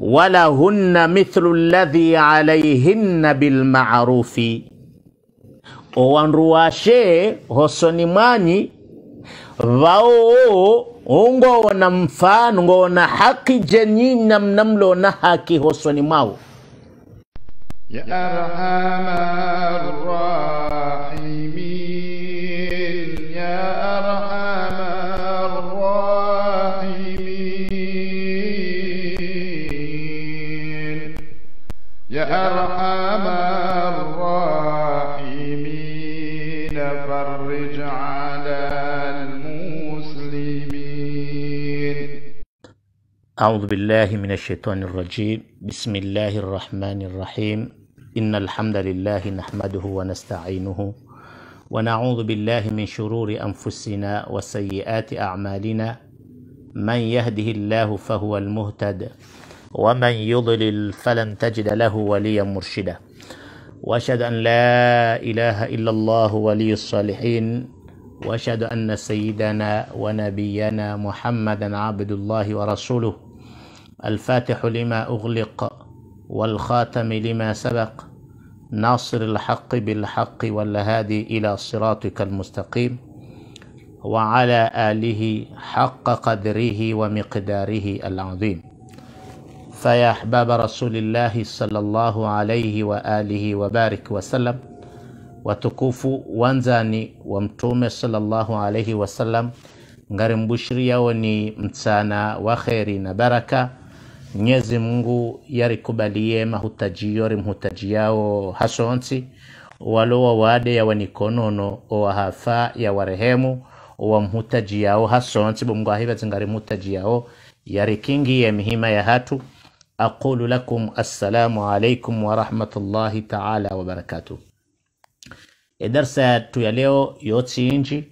ولهن مثل الذي عليهن بالمعروف owanruwashe hosoni mwanyi vaoo ungowona mfano ngowona haki jenyi namnamlona haki hosoni mwawo ya arhamar rahimin أعوذ بالله من الشيطان الرجيم بسم الله الرحمن الرحيم إن الحمد لله نحمده ونستعينه ونعوذ بالله من شرور أنفسنا وسيئات أعمالنا من يهده الله فهو المهتد ومن يضلل فلن تجد له وليا مرشدا وأشهد أن لا إله إلا الله ولي الصالحين وأشهد أن سيدنا ونبينا محمدا عبد الله ورسوله الفاتح لما أغلق والخاتم لما سبق ناصر الحق بالحق والهادي إلى صراطك المستقيم وعلى آله حق قدره ومقداره العظيم فيا أحباب رسول الله صلى الله عليه وآله وبارك وسلم watukufu وانزاني ومتومي wa mtume عليه alaihi wasallam ngarimbushiri وني ni mtsana wa kheri na baraka Mwenyezi Mungu yarikubalie mahutajio rimhutajiyao hasonsi walowa wade ya wanikonono owahafa ya warehemu owamhutajiyao hasonsi bomgwahivazinga rimhutajiyao yarikingiye mihima ya hatu aqulu lakum assalamu alaikum warahmatullahi taala wabarakatuh edarsa yatu ya leo yotsiinji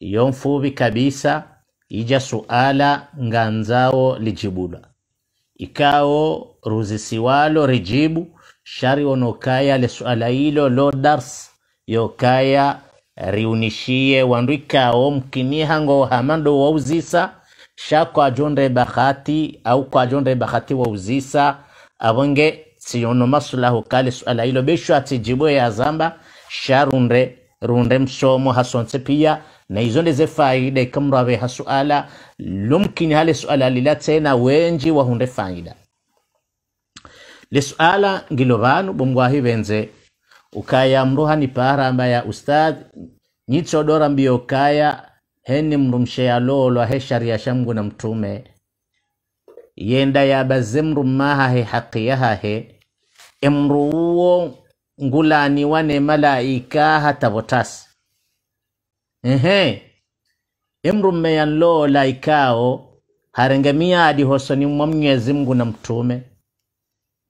yomfuvi kabisa ija suala nganzao lijibula ikao ruzisiwalo rijibu shari onokaya lesuala hilo lo dars yokaya riunishie wandu ikao mkinihango hamando wauzisa sha kwajonde bahati au kwajonde bahati wauzisa avonge siyono masulahu kale suala ilo besho atijibwe yazamba sha runde runre msomo hasonse pia naizo ndeze faida ikamrave ha suala lumkini hale suala lila tena wenji wahunde faida lesuala ngilo vanu bongwahi benze ukaya mruha ni paramba ya ustad nyitodora mbio kaya heni ya lolo he sharia shamgu na mtume yenda yabaze mrumaha he haqi yaha he ngulani wane malaika hatavotasi Ehe, imru mmeyan loola ikao harenga miadi hosoni mwa Mwenyezi Mungu na mtume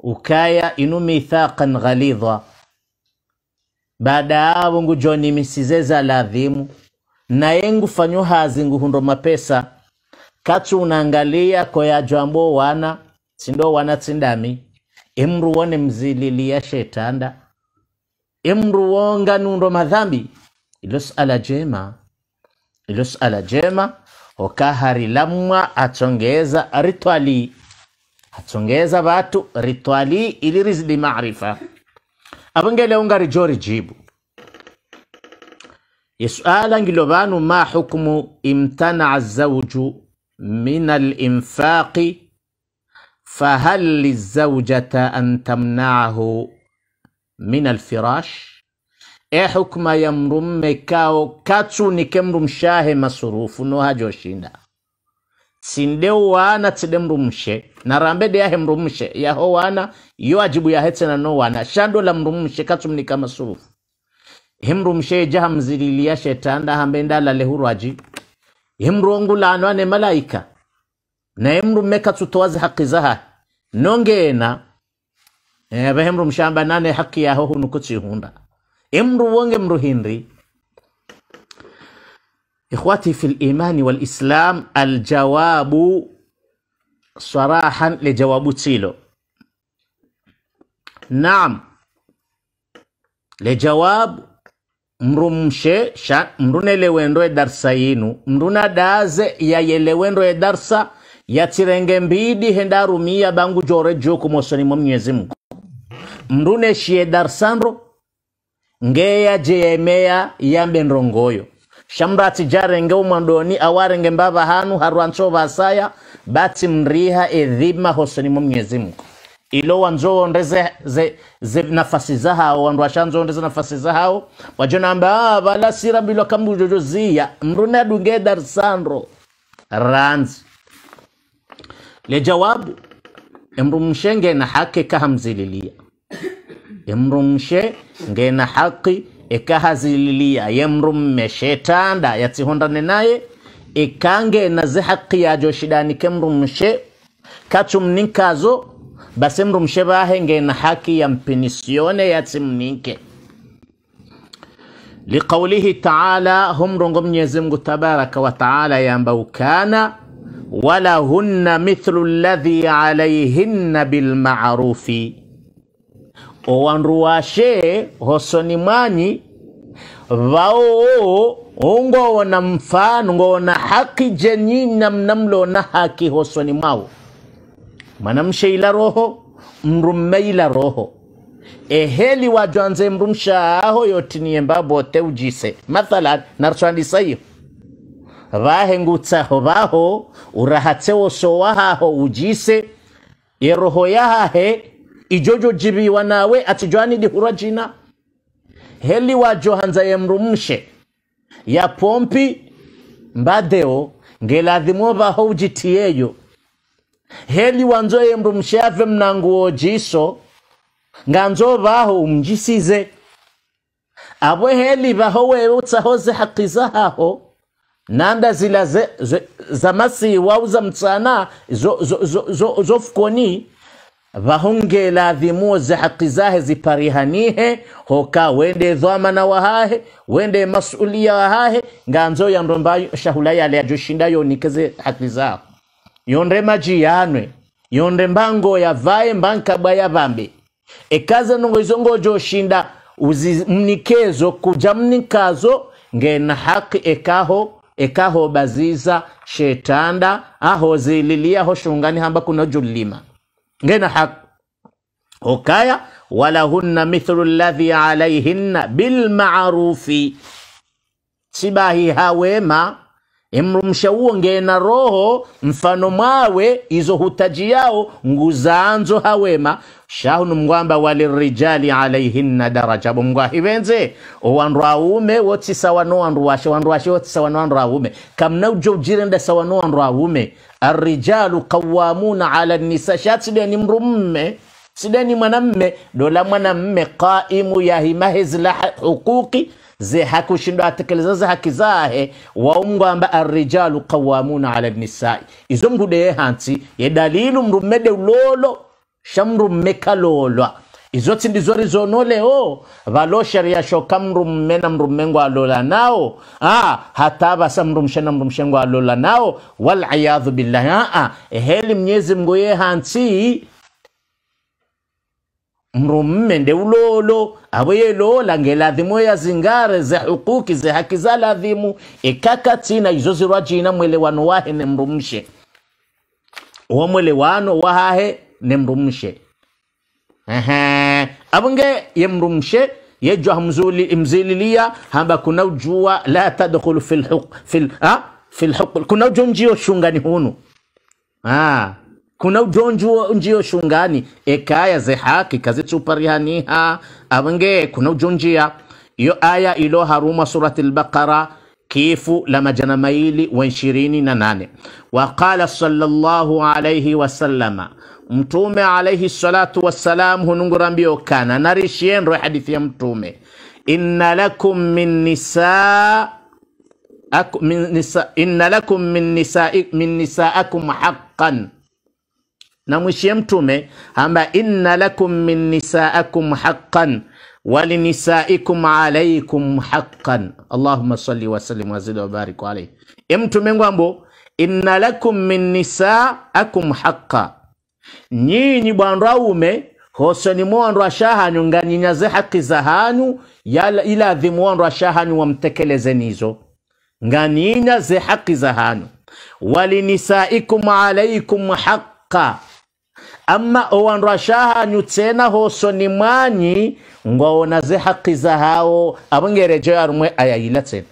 ukaya inu mithaqan ghalidha baada yavo ngujoni misize za ladhimu naye fanyo hazi nguhundo mapesa kachu unaangalia koyajo jambo wana sindo wana tsindami imru wone mzililia shetanda imru wonga nundo madhambi ilosala jema ilosala jema okahari lamwa atsongeza ritwali atongeza vatu ritwali ili rizidi marifa avongele ungarijori jibu yesuala ngilo vanu ma hukmu imtanaa zauju min alinfaqi fahal lizaujata an tamnaahu min alfirash e eh, hukma ya mrumme kao katu ni kemru mshahe masurufu no hajo shinda sinde wana tide mrumshe na narambede yahe mrumshe ya ho wana yo ajibu ya hete na no wana shando la mrumshe katu ni kama surufu kacu mnika jaha himrumshe jahamzililia shetanda hambenda la lehuru aji lalehurwaji himrongulanwane malaika na naye mrume katsutowaze haki zaha nongeena eh, abahemrumshamba nane haki ya hohu yaho hunda emru wonge mru ikhwati fi limani walislam aljawabu swarahan le jawabu tsilo naam le jawabu mrumshe mrunelewendo e darsa yinu mruna daze yayelewendo e darsa yatsirenge mbidi hendarumiya bangu jore jokumosoni mwa mnyezi mngu mrune shiye darsanro ngeya jeyemeya iyambe nrongoyo shamrati jarenge umwandoni awarenge mbava hanu harwancho vasaya bati mriha edhima hosonimo mnyezi mko ilo wanzoondeze ze, ze nafasi zahao wandu washanzoondeze nafasi zahao wajonamba ah, vala sirambilo kambujojoziya mrune adunge darsandro ranzi le jawabu emru mshenge na hake kahamzililia emrumshe ngena haqi ekahazililiya yemrumme shetanda yatsihondane naye ikangena zi haqi yajo shidani kemrumshe katsumninkazo basi mrumshe bahe ngena haki yampinisione yatsimninke liqaulihi taala humrongo mnyezi mngu tabaraka wa taala yamba ukana walahunna mithlu alladhi alaihinna bilmarufi owandu washe hosoni mwanyi vaoo ungowona mfano ngowona haki jenyini namnamlona haki hosoni mwao mwanamshe ila roho mrumme ila roho eheli wajwanze mrumsha aho yotiniye mbabote ujise mathalan narswandisayo vahengutsaho vaho urahatsewosowahaho ujise eroho yahahe ijojojiriwa nawe atijwanidi hura jina heli wajohanza yemrumshe ya pompi mbadeo ngeladhimo baho ujitiyeyo heli wanzo yemrumshe ave mnanguo jiso nganzo vaho umjisize abwe heli vaho wewe utsahoze haki zahaho nanda zila zamasiwa uza mtsana zofukoni zo, zo, zo, zo, zo vahunge vahongela dhimuoze haqi zahe ziparihanihe hoka wende dhamana wahahe wende masulia wahahe nganzo ya yandomba shahula yale yajoshinda yonikeze haqi zaho yonde yanwe yonde mbango ya vae mbanka yavaye mbankabwa yavambe ekaze nongoizongo joshinda uzimnikezo kuja mnikazo ngena haki ekaho ekaho baziza shetanda aho zililia ho shungani hamba kuna julima غير حق حكاية ولهن مثل الذي عليهن بالمعروف سباهي ما emrumsha uwo ngena roho mfano mwawe izo hutaji yao nguzanzo hawema shahunu mngwamba walirijali alaihinna daraja bomngwahiwenze owandu aume wotsisawa nowandu washe wandu washe wotsisawa nowandu aume ujo ujirenda sawano nowandu aume arrijalu qawamuna ala nisa shatsideni mru mme sideni mwanamme dola mwanamme qaimu yahimahezila huquqi ze hakushindwa atekeleza haki zahe waumgwamba arrijalu qawamuna ala nisai izo mgudeye hansi ye dalilu mrumede ulolo shamrumekalolwa izo tsindizo rizono leo valo sharia shoka mrumme na mrumme ngwalola nao ah, hata vasa mrumshe na mrumshe ngwalola nao waliyadhu billahi aa eheli mnyezi mngu ye hansi mrummende ulolo aboyelola ya zingare ze hukuki ze haki za ladhimu ekaka tsina izo zirwa jina mwelewano wahe ne mrumshe uwo mwelewano wahahe ne mrumshe abunge ye mrumshe yejwa mzililia hamba kuna ujua la tadkhulu fi lhuq fi lhuq kuna ujo njio shungani hunu ah kuna ujonjwa njio shungani ekaya ze haki kazichupa rihaniha abange kuna ujonjia iyo aya ilo haruma surati al-Baqara kifu la majana maili wa ishirini na nane waqala sallallahu alayhi wasallama mtume alayhi salatu wassalam hunungurambio kana narishienro hadithi ya mtume inna lakum min nisa inna lakum min nisaakum haqqan na mwishie mtume amba inna lakum min nisaakum haqqan walinisaikum alaikum haqqan allahumma salli wasallim wazid wabarik alaihi emtume ngwambo inna lakum min nisaakum haqqa nyinyi bwandu aume hosoni mwandu ashahanyu nganyinyaze haki za hanyu iladhi mwandu ashahanyu wamtekelezenizo nganiinyaze haki za hanyu walinisaikum alaikum haqqa ama owandu ashahanyutse hoso ni mwanyi ngo awona haki za hao abongerejeyo arumwe ayayila tsena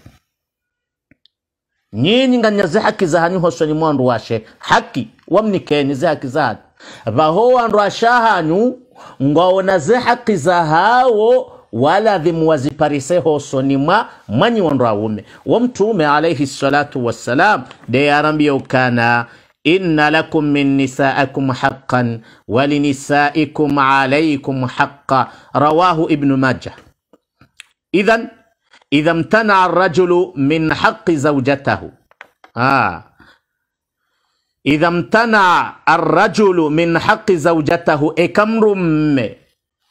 nyinyi nganya ze haki za hanyu hoso ni mwandu washe haki wamnikeni ze haki za hanyu vaho wandu ashahanyu ngo awona haki za hao wala waladhimu waziparise ni mwa mwanyi wandu awume wo mtume alaihi salatu wassalam de ukana إن لكم من نسائكم حقا ولنسائكم عليكم حقا رواه ابن ماجه إذا إذا امتنع الرجل من حق زوجته آه إذا امتنع الرجل من حق زوجته إكم إيه رم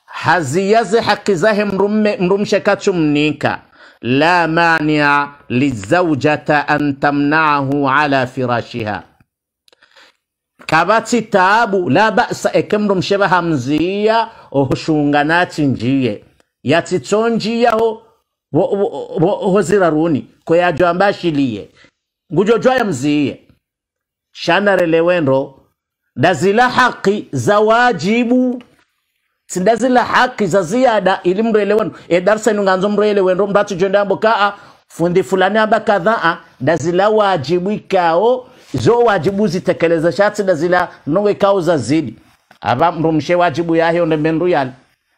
حق زهم رم رم mrumshekatu mnika لا مانع للزوجة أن تمنعه على فراشها kabatsi tabu la basa ekemru msheba hamziya nati njiye yatsitso njiyaho hoziraruni ko yajwa mbashiliye ngujojwa yamziye shanarelewendo dazila haki za wajibu sindazila haki za ziyada ili mrelewendo edarsa inunganzo mrelewendo mratu jondambo kaa fundi fulani amba kadhaa dazila wajibu ikao zo wajibu zitekeleza shatsida zila kau za zidi ava mrumshe wajibu yahe onde mendu yale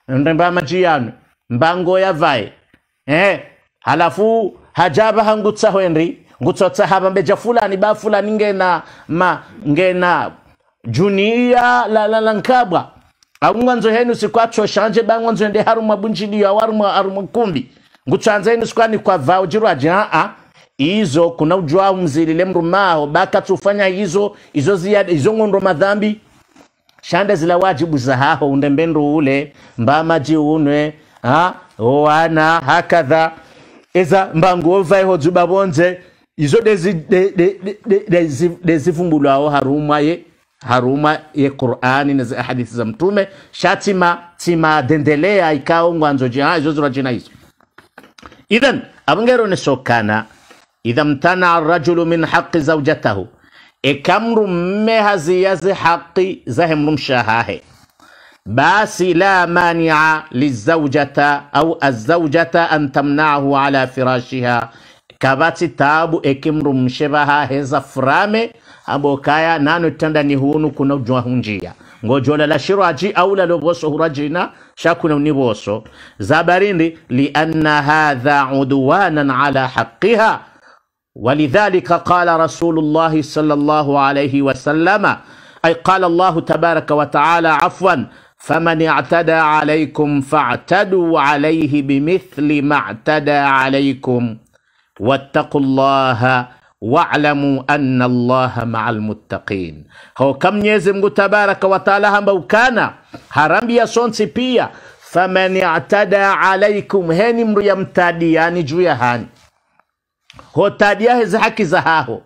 onde mbama yani mbango ya yavaye eh halafu hajaba hangu tsa hwenri enri tsa hava mbeja fulani ba fulani ngena ma ngena junia la la la nkabwa lankabwa nzo henu sikwatso shanje bangwanzo ende harumwa bunjiliyo awarumwa arumwa kumbi ngutswanza henu ni kwa vao jirwaji a a izo kuna ujwa umzilile mrumaho baka tufanya izo izo ziyade izo ngondo madhambi shande zila wajibu za haho undembendu ule mba maji unwe ha wana hakadha eza mbangu ovaiho juba bonze izo dezi de, de, de, de, dezivumbulwaho harumwa ye haruma ye Qur'ani na hadithi za mtume shatima tima dendelea ikao ngwanzo jina hizo zura jina hizo idhan abangero nesokana idha mtanaa rajulu min haqi zaujatahu ekamru mme haziyazi haqi zahe mrumshahahe basi la mania lizaujata au azaujata an tamnaahu ala firashiha kabati tabu ekimrumshevaha heza furame abokaya nano tanda ni hunu kuna ujwa hunjia ngojola la aji au la loboso hurajina shakuna uniboso zabarindi li anna hadha udwanan ala haqiha ولذلك قال رسول الله صلى الله عليه وسلم أي قال الله تبارك وتعالى عفوا فمن اعتدى عليكم فاعتدوا عليه بمثل ما اعتدى عليكم واتقوا الله واعلموا أن الله مع المتقين هو كم يزم تبارك وتعالى هم taala هرم harambi ya فمن اعتدى عليكم i'tada alaikum heni mruyamtadi hotadia hotadiyahe zihaki zahaho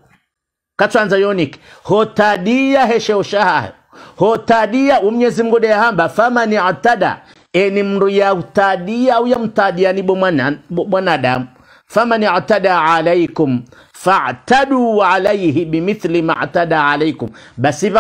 katwanza yonike hotadiyahe sheushahaho hotadiya umnyezi mngu deyahamba famani atada eni mndu yautadiya au yamtadiyani bomwanadamu famani atada alaikum fatadu alaihi bimithli matada alaikum basi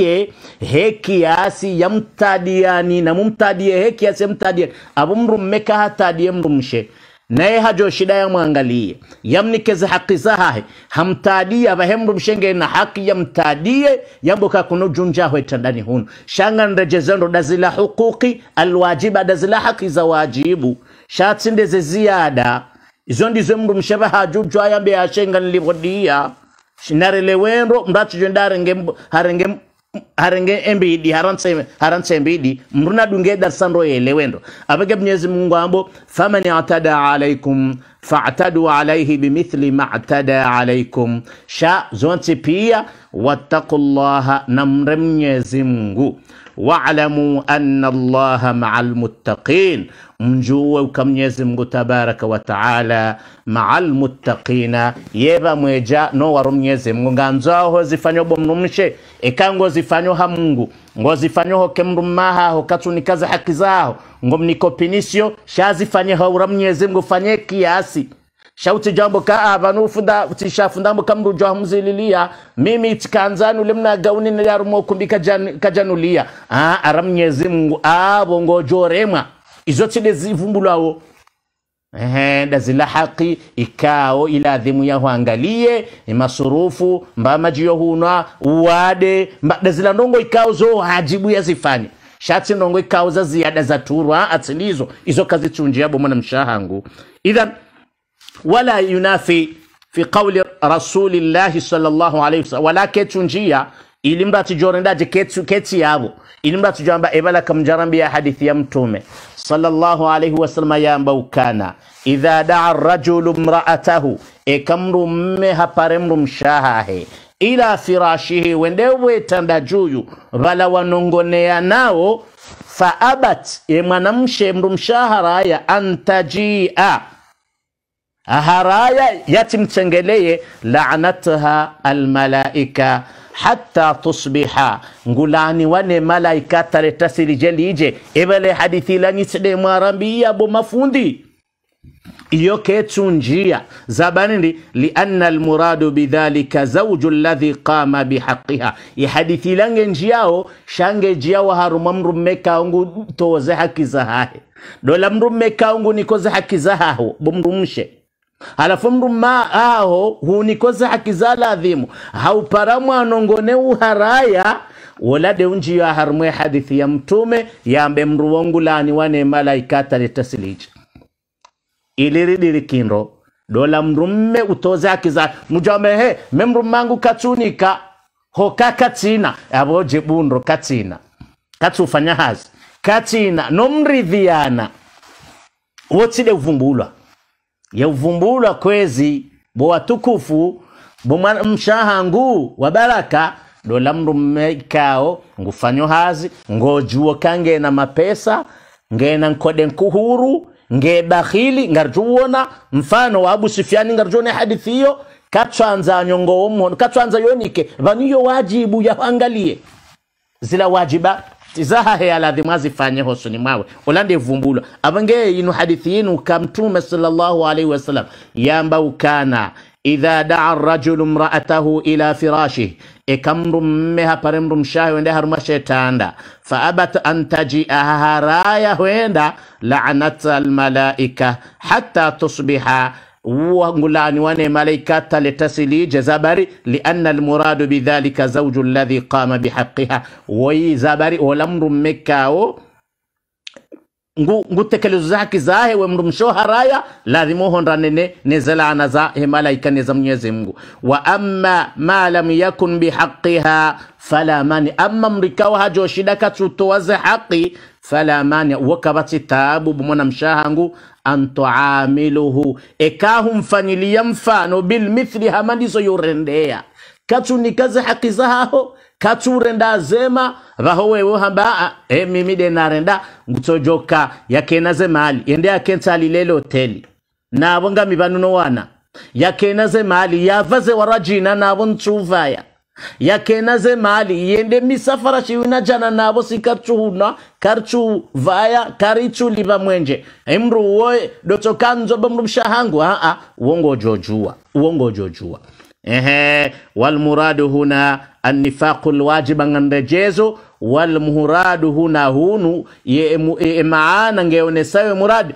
ya he kiasi yamtadiyani namumtadiye he kiasi yamtadiyani abo mndu mmekahataadiye mndu mshe naye hajo shida ya yamwangalie yamnikeze haki zahahe hamtadie abahembu mshenge na haki yamtadie yamboka kuno junjaho tandani huno shanga nrejezendo dazila hukuki alwajiba dazila haki za wajibu shatsindeze ziyada izo ndizo mndu msheva hajujwa yambe ashenga nilivodia narelewendo mndu achijwe ndarenge harenge harenge embidi haranse haranse embidi mruna dunge darsando wendo abage mnyezi Mungu ambo faman atada alaikum faatadu alaihi bimithli ma atada alaikum sha zonti pia wattaqullaha namre mnyezi Mungu wa'lamu anna Allaha maa muttaqin, mjue uka Mwenyezi Mungu tabaraka wa taala ma'al muttaqina yeva mweja no waro Mwenyezi Mungu nganzwaho eka ngo ekango zifanyoha Mungu ngo zifanyoho kemrumahaho katsunikaza haki zaho ngo mnikopinisyo shazifanyeho ura Mwenyezi Mungu fanye kiasi shauti jambo ka abanu funda tisha funda mu jwa mzililia mimi tikanzanu mna gauni na yarumo kumbi kajan, kajanulia ah aram nyezi mungu bongo jorema izo tide zivumbulawo ehe dazila haki ikao ila iladhimu yaho angalie masurufu mbamajiyo hunwa uwade mba dazila nongo ikao zo hajibu ya zifani shati nongo ikao za ziada za turwa atilizo izo kazi chunji yabo mwana mshahangu idhan wala yunafi fi qawli rasulillahi sallallahu alayhi wasallam wala ketunjia ilimba tujorendaje ketu keti yabo ilimba tujamba ebala kamjarambi ya hadithi ya mtume sallallahu alayhi wasallam ya yamba ukana idha daa ar-rajulu imra'atahu e kamru mme haparemru mshahahe ila firashihi wendewetanda juyu vala wanongoneya nawo faabat ye mwanamshe mru ya antajia haraya yatimchengeleye laanataha almalaika hatta tusbiha ngulani wane malaika taretasilije evale hadithi langiside mwarambiya bo mafundi iyo ketunjia zabanindi lianna almuradu bidhalika zauju alladhi qama bihaqiha ihadithi lange njiyao shange jiyawo haruma mrumme kaungu toze haki zahahe dola mrumme kaungu nikoze haki zahaho bomrumshe harafumra ma aho hunikoze hakizala adhimu hauparamwe anongone uharaya wolade unjiyo harumwe hadithi ya mtume yambe mru wongulani wane malaikata litasilija iliridirikindo dola mru mme utoze hakizala mujamehe memru mangu katunika hoka katsina abo jibundro katsina katsufanya hazi katsina nomridhiana wotside uvumbulwa yauvumbulwa kwezi bo bo mshahangu wa baraka dola mndu mmeikao ngufanyo hazi ngojuo kange na mapesa ngena nkode nkuhuru nge bakhili ngarjuona mfano wa Abu Sufyani ngarjuona hadithi hiyo katwanza nyongo womono katwanza yonike vaniyo wajibu yaangalie zila wajiba tizaha he aladhi mwazifanye hosuni mwawe olande avange yinu hadithi yinu kamtume mtume sallallahu alaihi wasallam yamba ukana idha daa rajulu mraatahu ila firashi ekamru mme hapare mru mshahe wende haruma shetanda fa abat an tajia haraya hwenda laanata almalaika hatta tusbiha وغلان واني ملائكة لتسلي جزبري لأن المراد بذلك زوج الذي قام بحقها وي زبري ولم رمكاو ngutekelezo zake zahe we mndu mshoharaya lazima uhondanene nezalana za hemalaika neza mnyezi mngu wa amma ma lam yakun bihaqiha fala mani amma mrikawa hajo shida katsutowaze haqi fala mani wakabatsitabu bumwana mshahangu antuamiluhu ekahumfanyilia mfano bilmithli hamadiso yorendea katsunikaze haqi zahaho katurenda zema vaho wewe hamba e, mimi de narenda ngutsojoka yakenaze mali ende ntali lelo hoteli nabo ngami banuno wana yake na zemali yavaze warajina na nabo yake na zemali yende misafara shiwina jana na karchu vaya karichu liba mwenje emru dotokanzo bomrumsha hangu a a uongo jojua uongo jojua Ehe, walmuradu huna annifaqu lwajiba ngandejezo walmuradu huna hunu ye e- e maana ngeonesayo muradi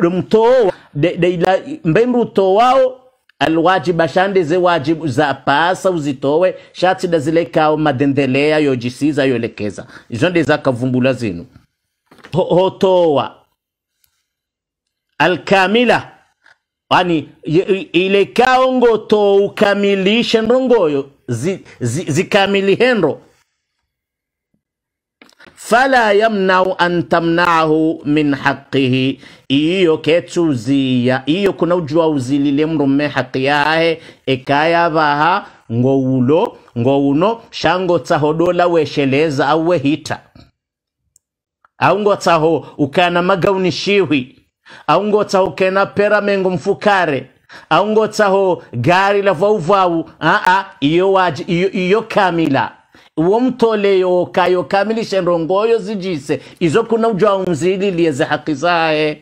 domtowa deila mbembe utowao alwajiba shande ze wajibu za pasa uzitowe shati da zile kao madendelea yojisiza yolekeza izo za kavumbula zinu hotowa alkamila yani ile kaongo ukamilishe ndongoyo zikamilihendo zi, fala yamnau an tamnahu min haqihi iyo ketsuziya iyo kunaujua uzilile mrume haqi yahe ekayavaha ngowulo shango shangotsahodola wesheleza au wehita au ngotsaho ukana magaunishiwi aungotsaho kena pera mengo mfukare aungotsaho gari la vauvau aa iyo waji iyo, iyo kamila uwo mtoleyoka yokamilishe ndongoyo zijise izo kuna ujwa umzililie za zae eh.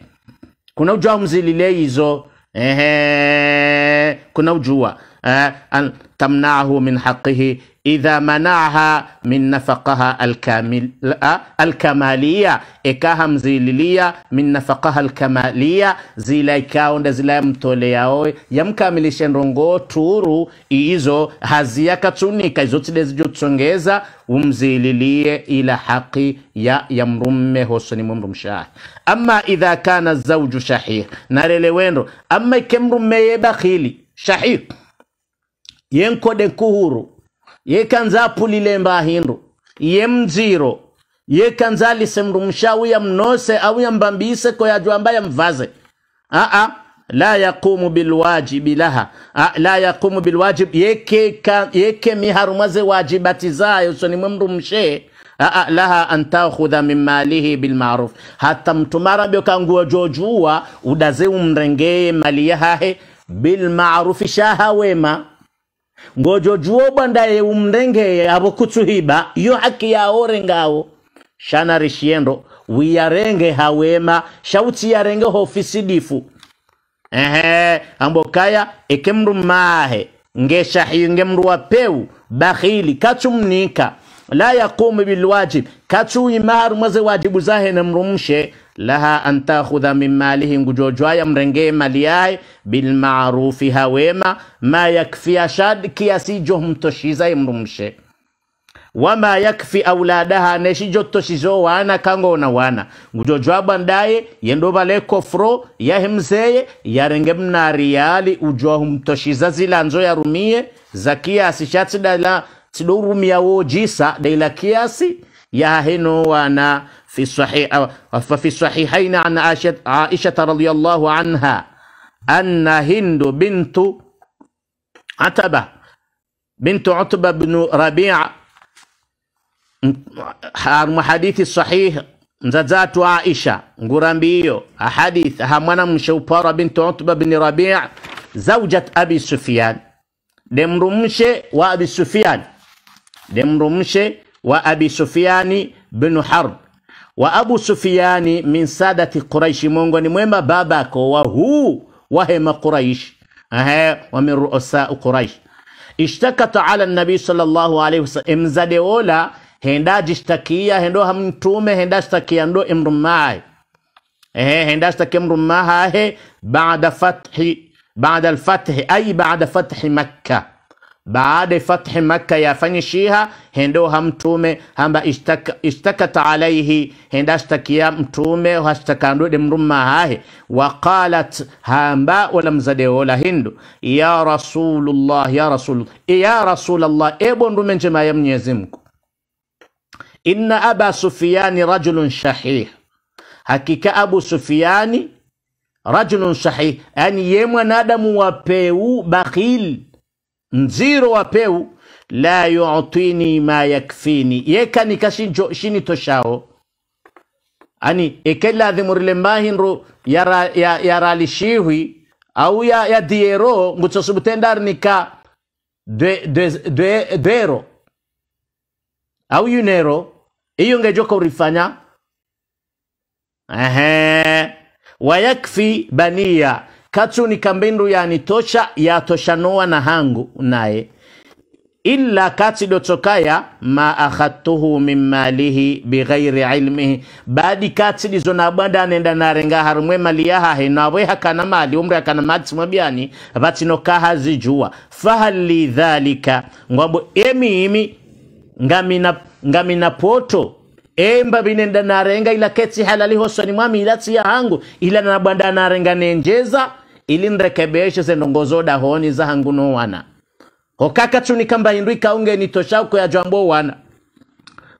kuna ujwa umzililie izo ehe kuna ujua Eh, an tamnaahu min haqihi idha manaha min nafaqaha eh, alkamaliya ekahamzililia min nafaqaha alkamaliya zila ikaonda zila mtoleyaoe yamkamilisha ndongo turu izo haziyakatsunika izo tsile zijotsongeza umzililie ila haqi ya yamrumme hosoni mwemrumshahe ama idha kana zawju shahih narelewendo ama ikemrumme yebakhili shahih yenkode koɗe kuhuru ye kanza pulile mba hindu ye mziro ye ya mnose au ya mbambise ko ya jwamba ya mvaze aa la yakumu bilwajibi laha la yakumu bilwajib yeke, ka, yeke miharumaze wajibati zayo soni mshe aa laha an takhudha min malihi bilmaruf hata mtumarabyo kanguwa jojua udaze umrengeye mali yahahe bilmarufi shaha wema ngojojuwo bwandaye umrengeye abo kutsuhiba iyo haki yaore ngawo shana rishiendo wiyarenge hawema shauti yarenge hofisidifu ehe ambokaya ekemru mahe ngesha hiyo ngemru wapeu bakhili kachumnika la yakumu bilwajib katsuimaharu mwaze wajibu zahe mshe laha an takhudha min malihi ngujojwaya mrengee mali yaye bilmarufi hawema ma yakfia shad kiasijo mtoshiza imrumshe wama yakfi auladaha neshijo toshizo wana kango na wana ngujojwa bandaye yendo bale kofro yahimzeye yarenge mnari yali ujwa humtoshiza zilanzo yarumie za kiasi chatsidala sidorumia wo jisa daila kiasi يهن وانا في الصحيح ففي الصحيحين عن عائشة رضي الله عنها أن هند بنت عتبة بنت عتبة بن ربيع حديث صحيح mzazatu Aisha ngurambi hiyo ahadith hamwana msheupara binti Utba bin Rabi' zaujat Abi Sufyan demrumshe wa Abi Sufyan demrumshe wa abi Sufiani bin Harb wa abu Sufiani min sadati Quraishi, miongoni mwema babako wa huu wahema Quraish, ehe, wa min ruusa Quraish. Ishtakata ala nabi sallallahu alayhi wasallam, imzade ola henda jishtakia hendo hamtume henda shtakia ndo imrumai ehe henda shtakia imrumai he baada fathi baada alfathi ay baada fathi Makkah baada fathi Makka yafanye shiha hendo ha mtume hamba ishtakata alaihi henda ashtakia mtume hashtakandude mrumma hahe waqalat hamba walamzadeola hindu ya rasulullah ya rasul ya rasulallah ebo ndume njema ya Mwenyezi Mungu inna aba sufyani rajulun shahih hakika Abu Sufyani rajulun shahih yani ye mwanadamu wapeu bakhili nziro wa peu la yu'tini ma yakfini yeka shini toshao ani ekelathimurile mbahinru yaralishihwi ya, ya au ya, ya diero ngutsosubutendarnika dwero au yunero iyo ngejoka urifanya ehe wayakfi baniya katu ni kambindu katshunika ya tosha noa na hangu naye illa dotokaya ma akhadtuhu min malihi bighairi ilmihi badi kati katsidizo nabwanda anenda narenga harumwe mali ya hahe yahahe nabwe hakana mali umri hakana mali tsimwebyani vatsinokaha zijuwa fahal lidhalika ngwabo emiimi ngamina, ngamina poto emba vinenda narenga ila keti halali hoswa ni mwami ilati ya hangu ila nabwanda narenga nenjeza ilinrekebeshe zendongozo dahoni wana nowana hokakachuni kamba indwi kaungenitoshauko ya jambo wana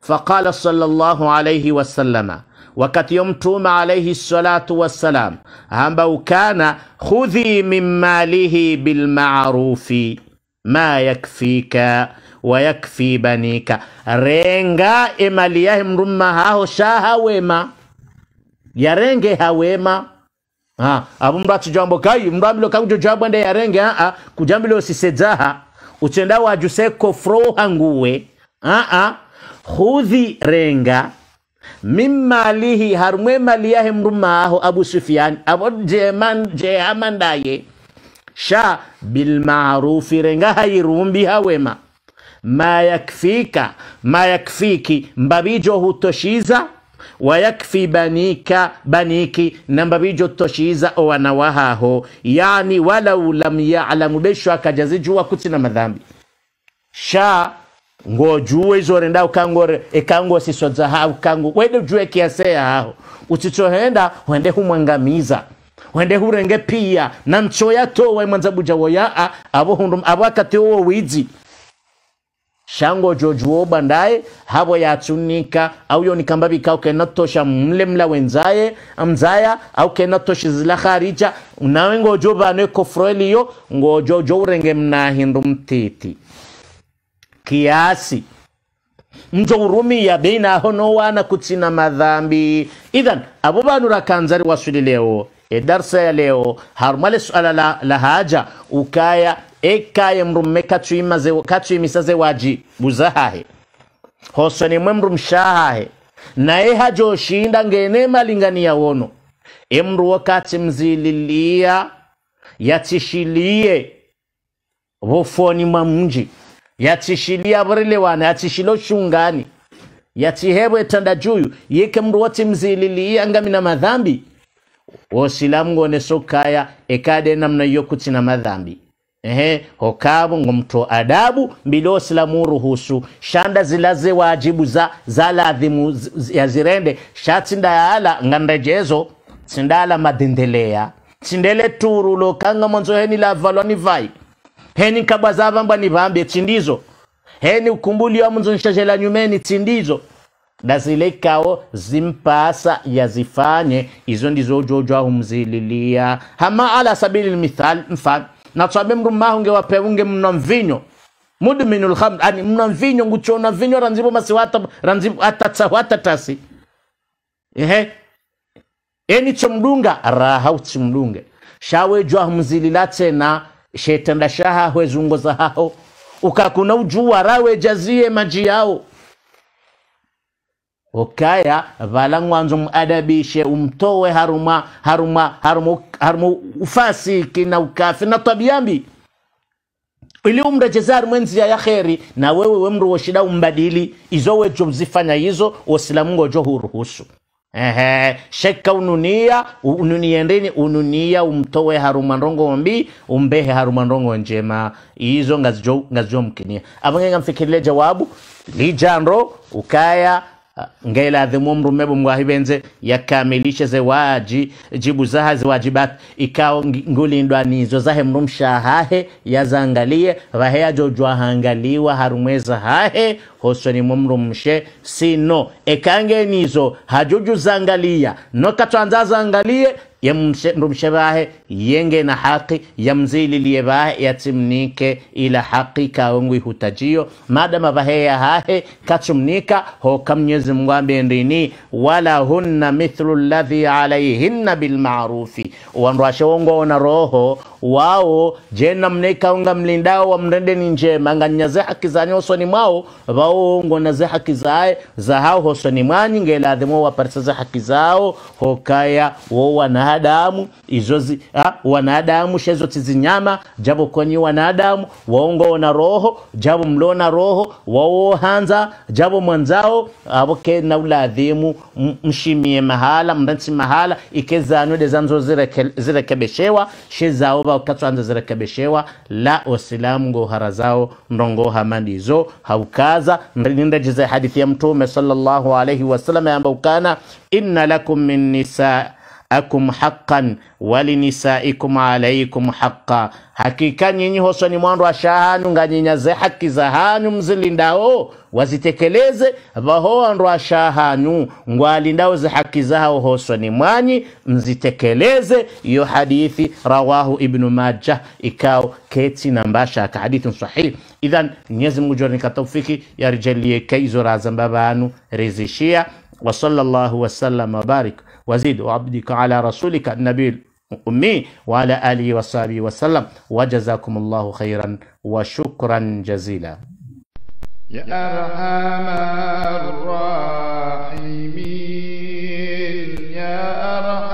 faqala sallallahu alayhi wasallama wakati yo mtume alayhi salatu wassalam hamba ukana khudhi min malihi bilmarufi ma yakfika wayakfi banika renga emali yahe mrumma haho shaha wema yarenge hawema ha abumba chijambo kai mrambilo kaujo jambo nde renge a a kujambilo sisedzaha uchenda wajuseko kofro hanguwe a a khudhi renga mimalihi harumwe mali yahe mrumaho abu sufiani abu jeman jehamandaye sha bilmarufi renga hairumbi hawema ma yakfika ma yakfiki mbabijo hutoshiza wayakfi banika baniki nambabijo toshiza owana wahaho yani walau lam yalamu besho akajazi juwa kuti na madhambi sha ngo ngojuwe izorenda ukangore ekango sisodza ha ukango wende juwe kiasea haho uchichohenda wende humwangamiza wende hurenge pia na mchoya towe mwanzabuja woyaa abo hundum abo akati wowo wizi shango jojuo bandaye habo yachunika auyo nikambabi kao tosha mle mla wenzaye mzaya au kena kenatoshi zila kharija unawe nawe ngojo banwe yo ngo jo urenge mna hindu mtiti kiasi mjo urumi ya urumiya hono wana kutsina madhambi idhan abo bantu rakanzari wasuli leo edarsa ya leo harumale suala la, la haja ukaya ekaye mrume katuyimisaze wajibuza hahe hoso nimwe mru mshahahe naye hajoshinda ngenemalingania wono emru wakati mzililia yatishilie vufoni mwa mji yatishilia vrilewana yatishilo shungani yatihebo etanda juyu yeke mru wati mzililia ngamina madhambi wosilamu ngone sokaya ekade namna yokutina madhambi ehe hokabu ngomto adabu mbilosi la muruhusu shanda zilaze wajibu za za ladhimu yazirende shatsinda yaala ngandejezo tsindala madendeleya tsindele turu lokanga mwanzo heni la valwa ni vai heni kabwa zavambwa ni vambe tindizo heni ukumbuli ukumbuliwa munzo nshashela nyumeni tindizo na zile kao zimpasa yazifanye izo ndizo jojo humzililia hama ala sabili mithal mfano na natswabe mndu mmahunge wape unge mna mvinyo mudminu lhamr ani mna mvinyo nguchona vinyo ranzibo masiwata ranzibo atatsa watatasi ehe eni chomdunga raha utsi mdunge shawe jwa mzilila tena shetanda shaha za hao ukakuna ujua rawe jazie maji yao okaya vala ng'wanzo muadabishe umtowe haruma haruma haruma haruma ufasiki na ukafi na tabiambi ili umrejeza harumu enzia ya kheri na wewe wemru woshida umbadili izo wejo mzifanya hizo wasilamu ngojo huruhusu Ehe, sheka ununia ununiendeni ununia umtowe haruma ndongo wambi umbehe haruma ndongo njema izo ngazijo ngazijo mkinia abangenga mfikirile jawabu lijandro ukaya ngela dhimumru mebu mwahibenze yakamilishe zewaji jibu zaha zewajibat ikao ngulindwa nizo zahe mrumsha hahe yazangalie vaheya jojwa hangaliwa harumweza hahe hosoni mumrumshe sino ekange nizo hajuju zangalia nokatwanza zangalie yamrumshebahe yenge na haki yamzililiyebahe yatsimnike ila haki hutajio madama vaheya hahe kachumnika hoka mnyezi mungu ambendini wala hunna mithlu ladhi alaihinna bilmarufi wanrwashe wongoona roho wao jena mnekaunga mlindao wamrendeni njema nganyaze haki zanye hosoni mwao vaoongonaze haki zaye zahao hosoni mwanyi ngeladhimo waparisa za haki zao hokaya wowana wanadamu izo ha, ah, wanadamu shezo tizinyama jabu konyi wanadamu waongo na roho jabu mlo na roho wao hanza jabo mwanzao aboke na uladhimu mshimie mahala mndansi mahala ikezano de zanzo zireke, zirekebeshewa shezao bakatso anza zirekebeshewa la wasilamu ngohara zao ndongo hamandizo haukaza ndindajiza hadithi ya mtume sallallahu alaihi wasallam ambao kana inna lakum min nisaa akum haqqan nisaikum alaikum haqqa, hakika nyinyi ni mwandu wa ashahanu nganyinyaze haki za hanu mzilindao wazitekeleze vaho wandu ashahanu ngwalindao ze haki zao ni mwanyi mzitekeleze. Iyo hadithi rawahu Ibnu Majah ikao keti nambasha ka hadithi sahih. Idhan Mwenyezi Mungu jwanika taufiki yarijalie kaizo razamba banu rizishia wa sallallahu wasallam wabarik وزيد وعبدك على رسولك النبي الأمي وعلى آله وصحبه وسلم وجزاكم الله خيرا وشكرا جزيلا يا أرحم الراحمين يا أرحم